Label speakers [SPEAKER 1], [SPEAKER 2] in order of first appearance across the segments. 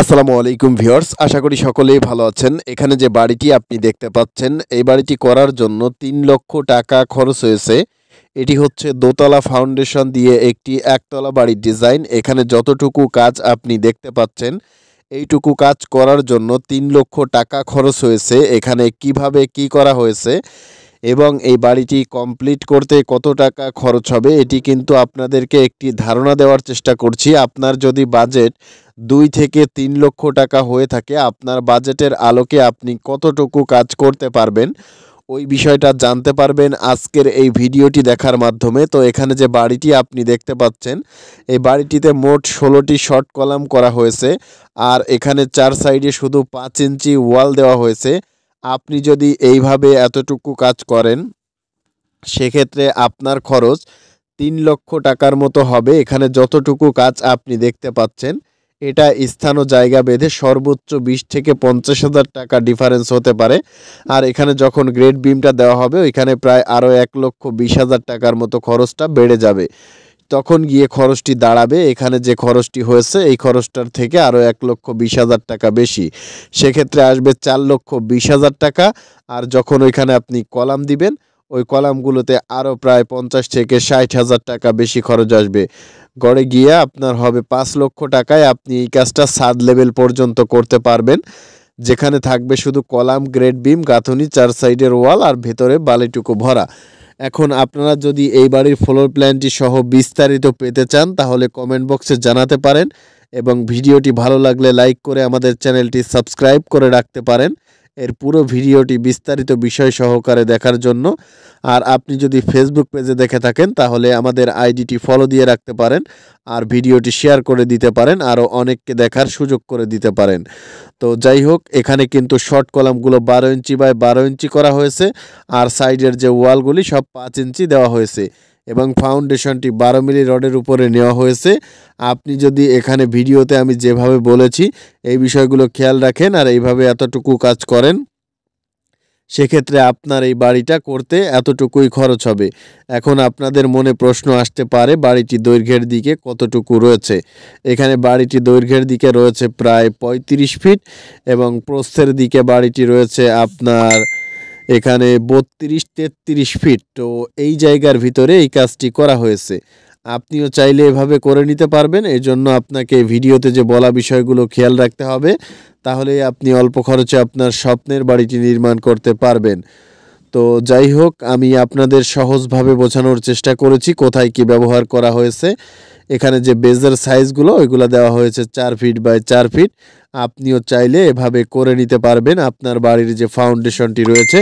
[SPEAKER 1] আসসালামু আলাইকুম ভিউয়ার্স আশা করি সকলেই ভালো আছেন এখানে যে বাড়িটি আপনি দেখতে পাচ্ছেন এই বাড়িটি করার জন্য তিন লক্ষ টাকা খরচ হয়েছে এটি হচ্ছে দোতলা ফাউন্ডেশন দিয়ে একটি একতলা বাড়ির ডিজাইন এখানে যতটুকু কাজ আপনি দেখতে পাচ্ছেন এইটুকু কাজ করার জন্য তিন লক্ষ টাকা খরচ হয়েছে এখানে কিভাবে কি করা হয়েছে এবং এই বাড়িটি কমপ্লিট করতে কত টাকা খরচ হবে এটি কিন্তু আপনাদেরকে একটি ধারণা দেওয়ার চেষ্টা করছি আপনার যদি বাজেট দুই থেকে তিন লক্ষ টাকা হয়ে থাকে আপনার বাজেটের আলোকে আপনি কতটুকু কাজ করতে পারবেন ওই বিষয়টা জানতে পারবেন আজকের এই ভিডিওটি দেখার মাধ্যমে তো এখানে যে বাড়িটি আপনি দেখতে পাচ্ছেন এই বাড়িটিতে মোট ষোলোটি শর্ট কলাম করা হয়েছে আর এখানে চার সাইডে শুধু পাঁচ ইঞ্চি ওয়াল দেওয়া হয়েছে আপনি যদি এইভাবে এতটুকু কাজ করেন সেক্ষেত্রে আপনার খরচ তিন লক্ষ টাকার মতো হবে এখানে যতটুকু কাজ আপনি দেখতে পাচ্ছেন এটা স্থান ও জায়গা বেঁধে সর্বোচ্চ বিশ থেকে পঞ্চাশ হাজার টাকা ডিফারেন্স হতে পারে আর এখানে যখন গ্রেড বিমটা দেওয়া হবে ওইখানে প্রায় আরও এক লক্ষ বিশ হাজার টাকার মতো খরচটা বেড়ে যাবে তখন গিয়ে খরচটি দাঁড়াবে এখানে যে খরচটি হয়েছে এই খরচটার থেকে আরও এক লক্ষ বিশ হাজার টাকা বেশি সেক্ষেত্রে আসবে চার লক্ষ বিশ হাজার টাকা আর যখন ওইখানে আপনি কলাম দিবেন ওই কলামগুলোতে আরও প্রায় পঞ্চাশ থেকে ষাট হাজার টাকা বেশি খরচ আসবে গড়ে গিয়ে আপনার হবে পাঁচ লক্ষ টাকায় আপনি এই কাজটা সাদ লেভেল পর্যন্ত করতে পারবেন যেখানে থাকবে শুধু কলাম গ্রেড বিম গাঁথনি চার সাইডের ওয়াল আর ভেতরে বালিটুকু ভরা এখন আপনারা যদি এই বাড়ির ফ্লোর প্ল্যানটি সহ বিস্তারিত পেতে চান তাহলে কমেন্ট বক্সে জানাতে পারেন এবং ভিডিওটি ভালো লাগলে লাইক করে আমাদের চ্যানেলটি সাবস্ক্রাইব করে রাখতে পারেন এর পুরো ভিডিওটি বিস্তারিত বিষয় সহকারে দেখার জন্য আর আপনি যদি ফেসবুক পেজে দেখে থাকেন তাহলে আমাদের আইডিটি ফলো দিয়ে রাখতে পারেন আর ভিডিওটি শেয়ার করে দিতে পারেন আরও অনেককে দেখার সুযোগ করে দিতে পারেন তো যাই হোক এখানে কিন্তু শর্ট কলামগুলো বারো ইঞ্চি বাই বারো ইঞ্চি করা হয়েছে আর সাইডের যে ওয়ালগুলি সব পাঁচ ইঞ্চি দেওয়া হয়েছে এবং ফাউন্ডেশনটি বারো মিলি রডের উপরে নেওয়া হয়েছে আপনি যদি এখানে ভিডিওতে আমি যেভাবে বলেছি এই বিষয়গুলো খেয়াল রাখেন আর এইভাবে এতটুকু কাজ করেন সেক্ষেত্রে আপনার এই বাড়িটা করতে এতটুকুই খরচ হবে এখন আপনাদের মনে প্রশ্ন আসতে পারে বাড়িটি দৈর্ঘ্যের দিকে কতটুকু রয়েছে এখানে বাড়িটি দৈর্ঘ্যের দিকে রয়েছে প্রায় ৩৫ ফিট এবং প্রস্থের দিকে বাড়িটি রয়েছে আপনার এখানে বত্রিশ তেত্রিশ ফিট তো এই জায়গার ভিতরে এই কাজটি করা হয়েছে আপনিও চাইলে এভাবে করে নিতে পারবেন এর জন্য আপনাকে ভিডিওতে যে বলা বিষয়গুলো খেয়াল রাখতে হবে তাহলে আপনি অল্প খরচে আপনার স্বপ্নের বাড়িটি নির্মাণ করতে পারবেন তো যাই হোক আমি আপনাদের সহজভাবে বোঝানোর চেষ্টা করেছি কোথায় কি ব্যবহার করা হয়েছে এখানে যে বেজের সাইজগুলো ওইগুলো দেওয়া হয়েছে চার ফিট বাই চার ফিট আপনিও চাইলে এভাবে করে নিতে পারবেন আপনার বাড়ির যে ফাউন্ডেশনটি রয়েছে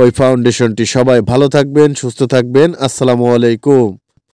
[SPEAKER 1] ওই ফাউন্ডেশনটি সবাই ভালো থাকবেন সুস্থ থাকবেন আসসালামু আলাইকুম